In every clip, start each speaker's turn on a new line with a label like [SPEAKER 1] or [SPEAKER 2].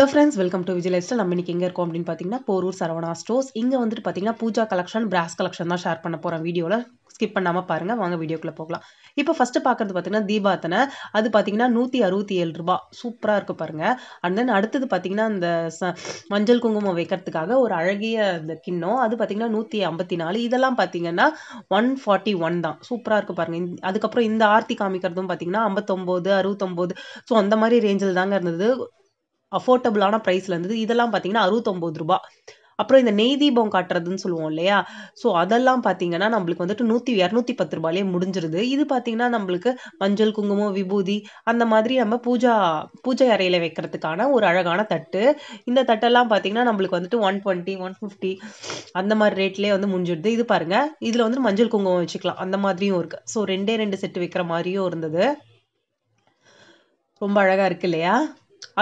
[SPEAKER 1] hello friends welcome to Vijay life நம்ம இன்றைக்கி எங்கே இருக்கோம் அப்படின்னு பார்த்தீங்கன்னா போரூர் சரவணா ஸ்டோர்ஸ் இங்கே வந்துட்டு பார்த்தீங்கன்னா பூஜா கலெக்ஷன் பிராஸ் கலெக்ஷன் தான் ஷேர் பண்ண போகிறோம் வீடியோவில் ஸ்கிப் பண்ணாமல் பாருங்கள் வாங்க வீடியோக்குள்ளே போகலாம் இப்போ ஃபஸ்ட்டு பார்க்குறது பார்த்தீங்கன்னா தீபாத்தனை அது பார்த்தீங்கன்னா நூற்றி அறுபத்தி ஏழு ரூபா சூப்பராக இருக்குது பாருங்கள் அண்ட் தென் அடுத்தது பார்த்தீங்கன்னா இந்த மஞ்சள் குங்குமம் வைக்கிறதுக்காக ஒரு அழகிய இந்த கிண்ணம் அது பார்த்தீங்கன்னா நூற்றி ஐம்பத்தி நாலு இதெல்லாம் பார்த்தீங்கன்னா ஒன் ஃபார்ட்டி ஒன் தான் சூப்பராக இருக்கும் பாருங்கள் அதுக்கப்புறம் இந்த ஆர்த்தி காமிக்கிறதும் பார்த்தீங்கன்னா ஐம்பத்தொம்போது அறுபத்தொம்போது ஸோ அந்த மாதிரி ரேஞ்சில் தாங்க இருந்தது அஃபோர்டபுளான ப்ரைஸில் இருந்தது இதெல்லாம் பார்த்தீங்கன்னா அறுபத்தொம்பது ரூபா அப்புறம் இந்த நெய் தீபம் காட்டுறதுன்னு சொல்லுவோம் இல்லையா ஸோ அதெல்லாம் பார்த்தீங்கன்னா நம்மளுக்கு வந்துட்டு நூற்றி இரநூத்தி பத்து ரூபாயிலே முடிஞ்சிருது இது பார்த்தீங்கன்னா நம்மளுக்கு மஞ்சள் குங்குமம் விபூதி அந்த மாதிரி நம்ம பூஜா பூஜை அறையில் வைக்கிறதுக்கான ஒரு அழகான தட்டு இந்த தட்டெல்லாம் பார்த்தீங்கன்னா நம்மளுக்கு வந்துட்டு ஒன் டுவெண்ட்டி ஒன் ஃபிஃப்டி அந்த மாதிரி ரேட்லேயே வந்து முடிஞ்சிடுது இது பாருங்கள் இதில் வந்து மஞ்சள் குங்குமம் வச்சுக்கலாம் அந்த மாதிரியும் இருக்குது ஸோ ரெண்டே ரெண்டு செட்டு வைக்கிற மாதிரியும் இருந்தது ரொம்ப அழகாக இருக்கு இல்லையா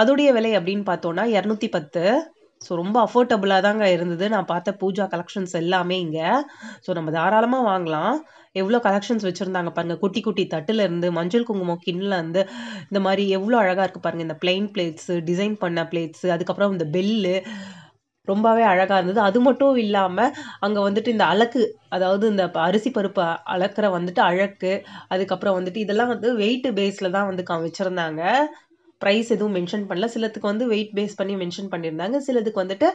[SPEAKER 1] அதோடைய விலை அப்படின்னு பார்த்தோன்னா இரநூத்தி பத்து ஸோ ரொம்ப அஃபோர்டபுளாக தாங்க இருந்தது நான் பார்த்த பூஜா கலெக்ஷன்ஸ் எல்லாமே இங்கே ஸோ நம்ம தாராளமாக வாங்கலாம் எவ்வளோ கலெக்ஷன்ஸ் வச்சுருந்தாங்க பாருங்கள் குட்டி குட்டி தட்டுலேருந்து மஞ்சள் குங்குமம் கிண்ணிலேருந்து இந்த மாதிரி எவ்வளோ அழகாக இருக்குது பாருங்கள் இந்த பிளெயின் பிளேட்ஸு டிசைன் பண்ண பிளேட்ஸு அதுக்கப்புறம் இந்த பெல்லு ரொம்பவே அழகாக இருந்தது அது மட்டும் இல்லாமல் அங்கே வந்துட்டு இந்த அலக்கு அதாவது இந்த அரிசி பருப்பு அளக்கிற வந்துட்டு அழக்கு அதுக்கப்புறம் வந்துட்டு இதெல்லாம் வந்து வெயிட் பேஸில் தான் வந்து வச்சுருந்தாங்க ப்ரைஸ் எதுவும் மென்ஷன் பண்ணல சிலத்துக்கு வந்து வெயிட் பேஸ் பண்ணி மென்ஷன் பண்ணியிருந்தாங்க சிலதுக்கு வந்துட்டு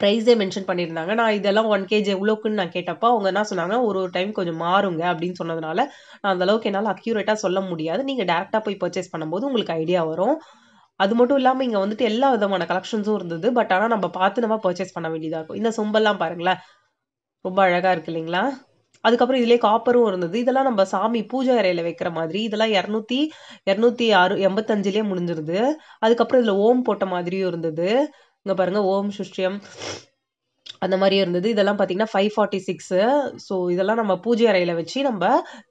[SPEAKER 1] ப்ரைஸே மென்ஷன் பண்ணியிருந்தாங்க நான் இதெல்லாம் ஒன் கேஜி எவ்வளோக்குன்னு நான் கேட்டப்போ அவங்க என்ன சொன்னாங்க ஒரு ஒரு டைம் கொஞ்சம் மாறுங்க அப்படின்னு சொன்னதுனால நான் அந்தளவுக்கு என்னால் அக்யூரேட்டாக சொல்ல முடியாது நீங்கள் டேரெக்டாக போய் பர்ச்சேஸ் பண்ணும்போது உங்களுக்கு ஐடியா வரும் அது மட்டும் இல்லாமல் இங்கே வந்துட்டு எல்லா விதமான கலெக்ஷன்ஸும் இருந்தது பட் ஆனால் நம்ம பார்த்து நம்ம பர்ச்சேஸ் பண்ண வேண்டியதாக இருக்கும் இந்த சொம்பெல்லாம் பாருங்களேன் ரொம்ப அழகாக இருக்கு இல்லைங்களா அதுக்கப்புறம் இதுலேயே காப்பரும் இருந்தது இதெல்லாம் நம்ம சாமி பூஜை அறையில் வைக்கிற மாதிரி இதெல்லாம் இரநூத்தி இரநூத்தி அறு எண்பத்தஞ்சிலேயே முடிஞ்சிருது அதுக்கப்புறம் இதில் ஓம் போட்ட மாதிரியும் இருந்தது இங்கே பாருங்கள் ஓம் சுஷ்டியம் அந்த மாதிரியே இருந்தது இதெல்லாம் பார்த்தீங்கன்னா ஃபைவ் ஃபார்ட்டி சிக்ஸு ஸோ இதெல்லாம் நம்ம பூஜை அறையில் வச்சு நம்ம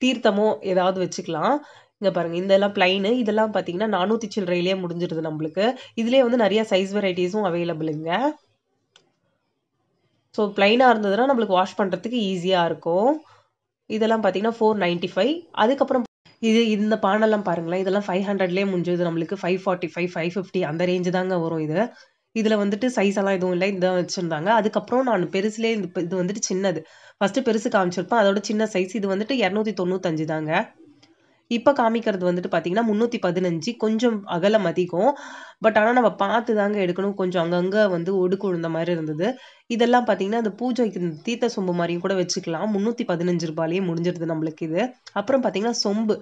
[SPEAKER 1] தீர்த்தமோ ஏதாவது வச்சுக்கலாம் இங்கே பாருங்கள் இதெல்லாம் பிளைனு இதெல்லாம் பார்த்தீங்கன்னா நானூற்றி சில்லறையிலே முடிஞ்சிருது நம்மளுக்கு இதிலே வந்து நிறைய சைஸ் வெரைட்டிஸும் அவைலபிளுங்க ஸோ ப்ளைனாக இருந்ததுன்னா நம்மளுக்கு வாஷ் பண்ணுறதுக்கு ஈஸியாக இருக்கும் இதெல்லாம் பார்த்தீங்கன்னா ஃபோர் நைன்ட்டி ஃபைவ் அதுக்கப்புறம் இது இந்த பானெல்லாம் பாருங்களேன் இதெல்லாம் ஃபைவ் ஹண்ட்ரட்லேயே முடிஞ்சது நம்மளுக்கு five forty five five fifty அந்த ரேஞ்சு தாங்க வரும் இது இதில் வந்துட்டு சைஸ் எல்லாம் எதுவும் இல்லை இதை வச்சுருந்தாங்க அதுக்கப்புறம் நான் பெருசுலேயே இந்த இது வந்துட்டு சின்னது ஃபஸ்ட்டு பெருசு காமிச்சிருப்பேன் அதோட சின்ன சைஸ் இது வந்துட்டு இரநூத்தி தொண்ணூத்தஞ்சு தாங்க இப்போ காமிக்கிறது வந்துட்டு பார்த்தீங்கன்னா முந்நூற்றி பதினஞ்சு கொஞ்சம் அகலம் அதிகம் பட் ஆனால் நம்ம பார்த்து தாங்க எடுக்கணும் கொஞ்சம் அங்கங்கே வந்து ஒடுக்கு விழுந்த மாதிரி இருந்தது இதெல்லாம் பார்த்தீங்கன்னா அந்த பூஜைக்கு தீர்த்த சொம்பு மாதிரியும் கூட வச்சுக்கலாம் முந்நூற்றி பதினஞ்சு ரூபாயிலேயே முடிஞ்சிருது நம்மளுக்கு இது அப்புறம் பார்த்தீங்கன்னா சொம்பு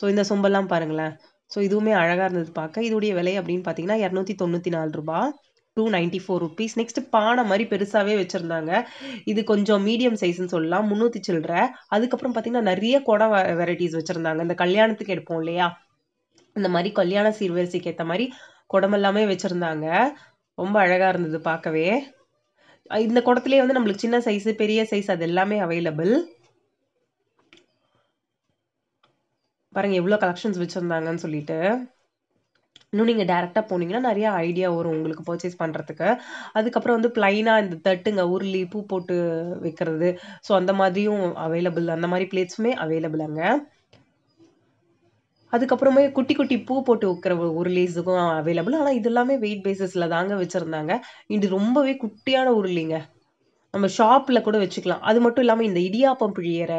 [SPEAKER 1] ஸோ இந்த சொம்பெல்லாம் பாருங்களேன் ஸோ இதுவுமே அழகாக இருந்தது பார்க்க இதோடைய விலை அப்படின்னு பார்த்தீங்கன்னா இரநூத்தி தொண்ணூற்றி நாலு ரூபாய் two ninety four rupees next பானை மாதிரி பெருசாகவே வச்சுருந்தாங்க இது கொஞ்சம் மீடியம் சைஸ்ன்னு சொல்லலாம் முந்நூற்றி சில்லற அதுக்கப்புறம் பார்த்திங்கன்னா நிறைய குடம் வெரைட்டிஸ் வச்சுருந்தாங்க இந்த கல்யாணத்துக்கு எடுப்போம் இல்லையா இந்த மாதிரி கல்யாண சீர்வரிசைக்கு ஏற்ற மாதிரி குடமெல்லாமே வச்சுருந்தாங்க ரொம்ப அழகாக இருந்தது பார்க்கவே இந்த குடத்துலேயே வந்து நம்மளுக்கு சின்ன சைஸு பெரிய சைஸ் அது எல்லாமே அவைலபிள் பாருங்கள் எவ்வளோ கலெக்ஷன்ஸ் வச்சுருந்தாங்கன்னு சொல்லிட்டு இன்னும் நீங்கள் டேரெக்டாக போனீங்கன்னா நிறையா ஐடியா வரும் உங்களுக்கு பர்ச்சேஸ் பண்ணுறதுக்கு அதுக்கப்புறம் வந்து பிளைனாக இந்த தட்டுங்க உருளி பூ போட்டு வைக்கிறது ஸோ அந்த மாதிரியும் அவைலபிள் அந்த மாதிரி பிளேட்ஸுமே அவைலபிள் அங்கே அதுக்கப்புறமே குட்டி குட்டி பூ போட்டு வைக்கிற உருளிஸுக்கும் அவைலபிள் ஆனால் இது எல்லாமே வெயிட் பேசிஸில் தாங்க வச்சுருந்தாங்க இது ரொம்பவே குட்டியான உருளிங்க நம்ம ஷாப்பில் கூட வச்சுக்கலாம் அது மட்டும் இல்லாமல் இந்த இடியாப்பம் பிழியிற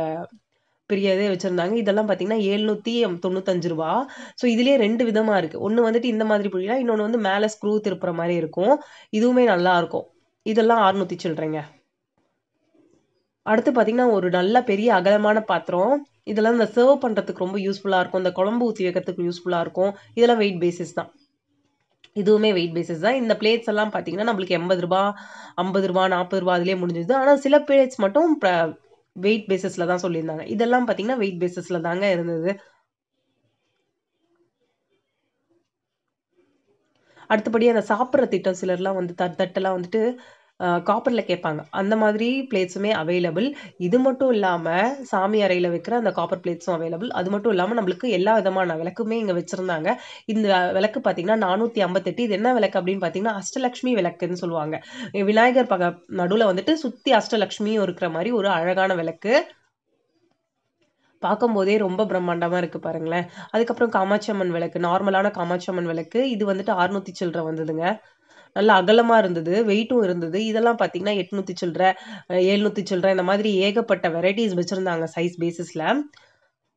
[SPEAKER 1] பெரிய இதே வச்சுருந்தாங்க இதெல்லாம் பார்த்தீங்கன்னா எழுநூற்றி தொண்ணூத்தஞ்சு ரூபா ஸோ இதுலேயே ரெண்டு விதமாக இருக்குது ஒன்று வந்துட்டு இந்த மாதிரி புரியலாம் இன்னொன்று வந்து மேலே ஸ்க்ரூ திருப்புற மாதிரி இருக்கும் இதுவுமே நல்லாயிருக்கும் இதெல்லாம் அறுநூற்றி சொல்கிறேங்க அடுத்து பார்த்திங்கன்னா ஒரு நல்ல பெரிய அகலமான பாத்திரம் இதெல்லாம் இந்த சர்வ் பண்ணுறதுக்கு ரொம்ப யூஸ்ஃபுல்லாக இருக்கும் இந்த குழம்பு ஊற்றி வைக்கிறதுக்கு யூஸ்ஃபுல்லாக இருக்கும் இதெல்லாம் வெயிட் பேசிஸ் தான் இதுவுமே வெயிட் பேசிஸ் தான் இந்த பிளேட்ஸ் எல்லாம் பார்த்தீங்கன்னா நம்மளுக்கு எண்பது ரூபா ஐம்பது ரூபா நாற்பது ரூபா அதிலே முடிஞ்சுது ஆனால் சில பிளேட்ஸ் மட்டும் வெயிட் பேசிஸ்ல தான் சொல்லியிருந்தாங்க இதெல்லாம் பார்த்தீங்கன்னா வெயிட் பேசிஸ்ல தாங்க இருந்தது அடுத்தபடி அந்த சாப்பிட்ற திட்டம் சிலர்லாம் வந்து தட்டெல்லாம் வந்துட்டு காப்பரில் கேட்பாங்க அந்த மாதிரி பிளேட்ஸுமே அவைலபிள் இது மட்டும் இல்லாமல் சாமி அறையில் வைக்கிற அந்த காப்பர் பிளேட்ஸும் அவைலபிள் அது மட்டும் இல்லாமல் நம்மளுக்கு எல்லா விதமான விளக்குமே இங்கே வச்சுருந்தாங்க இந்த விளக்கு பார்த்தீங்கன்னா நானூற்றி ஐம்பத்தெட்டு இது என்ன விளக்கு அப்படின்னு பார்த்தீங்கன்னா அஷ்டலக்ஷ்மி விளக்குன்னு சொல்லுவாங்க விநாயகர் பக நடுவில் வந்துட்டு சுற்றி அஷ்டலக்ஷ்மியும் இருக்கிற மாதிரி ஒரு அழகான விளக்கு பார்க்கும்போதே ரொம்ப பிரம்மாண்டமாக இருக்குது பாருங்களேன் அதுக்கப்புறம் காமாட்சி அம்மன் விளக்கு நார்மலான காமாட்சி அம்மன் விளக்கு இது வந்துட்டு ஆறுநூற்றி சில்லரை வந்ததுங்க நல்லா அகலமாக இருந்தது வெயிட்டும் இருந்தது இதெல்லாம் பார்த்தீங்கன்னா எட்நூற்றி சில்லற ஏழ்நூற்றி சில்லற இந்த மாதிரி ஏகப்பட்ட வெரைட்டிஸ் வச்சுருந்தாங்க சைஸ் பேசிஸில்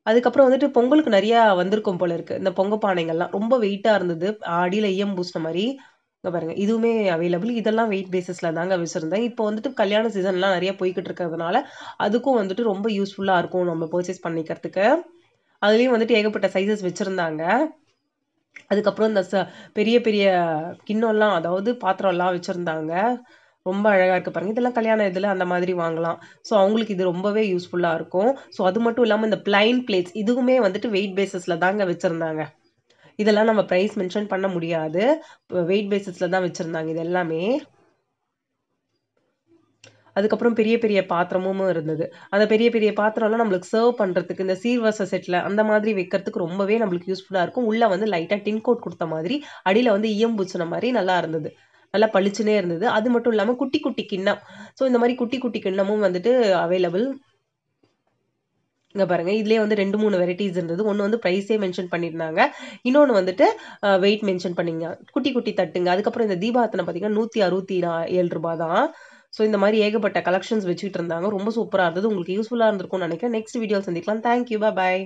[SPEAKER 1] அதுக்கப்புறம் வந்துட்டு பொங்கலுக்கு நிறையா வந்திருக்கும் போல இருக்குது இந்த பொங்க பானைங்கள்லாம் ரொம்ப வெயிட்டாக இருந்தது அடியில் ஈயம் பூசின மாதிரி இங்கே பாருங்கள் இதுவுமே அவைலபிள் இதெல்லாம் வெயிட் பேஸஸில் தாங்க வச்சுருந்தேன் இப்போ வந்துட்டு கல்யாண சீசன்லாம் நிறையா போய்கிட்டு இருக்கிறதுனால அதுக்கும் வந்துட்டு ரொம்ப யூஸ்ஃபுல்லாக இருக்கும் நம்ம பர்ச்சேஸ் பண்ணிக்கிறதுக்கு அதுலேயும் வந்துட்டு ஏகப்பட்ட சைஸஸ் வச்சுருந்தாங்க அதுக்கப்புறம் இந்த ச பெரிய பெரிய கிண்ணம்லாம் அதாவது பாத்திரம்லாம் வச்சுருந்தாங்க ரொம்ப அழகாக இருக்குது பாருங்கள் இதெல்லாம் கல்யாண இதில் அந்த மாதிரி வாங்கலாம் ஸோ அவங்களுக்கு இது ரொம்பவே யூஸ்ஃபுல்லாக இருக்கும் ஸோ அது மட்டும் இல்லாமல் இந்த பிளைன் பிளேட்ஸ் இதுவுமே வந்துட்டு வெயிட் பேஸஸில் தாங்க வச்சுருந்தாங்க இதெல்லாம் நம்ம ப்ரைஸ் மென்ஷன் பண்ண முடியாது வெயிட் பேஸஸில் தான் வச்சுருந்தாங்க இது எல்லாமே அதுக்கப்புறம் பெரிய பெரிய பாத்திரமும் இருந்தது அந்த பெரிய பெரிய பாத்திரம்லாம் நம்மளுக்கு சர்வ் பண்ணுறதுக்கு இந்த சீர்வச செட்டில் அந்த மாதிரி வைக்கிறதுக்கு ரொம்பவே நம்மளுக்கு யூஸ்ஃபுல்லாக இருக்கும் உள்ளே வந்து லைட்டாக டின் கோட் கொடுத்த மாதிரி அடியில் வந்து ஈயம் பூச்சின மாதிரி நல்லா இருந்தது நல்லா பளிச்சுனே இருந்தது அது மட்டும் இல்லாமல் குட்டி குட்டி கிண்ணம் ஸோ இந்த மாதிரி குட்டி குட்டி கிண்ணமும் வந்துட்டு அவைலபிள் இங்கே பாருங்கள் இதுலேயே வந்து ரெண்டு மூணு வெரைட்டிஸ் இருந்தது ஒன்று வந்து ப்ரைஸே மென்ஷன் பண்ணியிருந்தாங்க இன்னொன்று வந்துட்டு வெயிட் மென்ஷன் பண்ணிங்க குட்டி குட்டி தட்டுங்க அதுக்கப்புறம் இந்த தீபாத்தனை பார்த்தீங்கன்னா நூற்றி அறுபத்தி ஏழு ரூபா தான் ஸோ இந்த மாதிரி ஏகப்பட்ட கலெக்ஷன்ஸ் வச்சுட்டு இருந்தாங்க ரொம்ப சூப்பராக இருந்தது உங்களுக்கு யூஸ்ஃபுல்லாக இருந்திருக்கும்னு நினைக்கிறேன் நெக்ஸ்ட் வீடியோ சந்திக்கலாம் தேங்க்யூ பாய்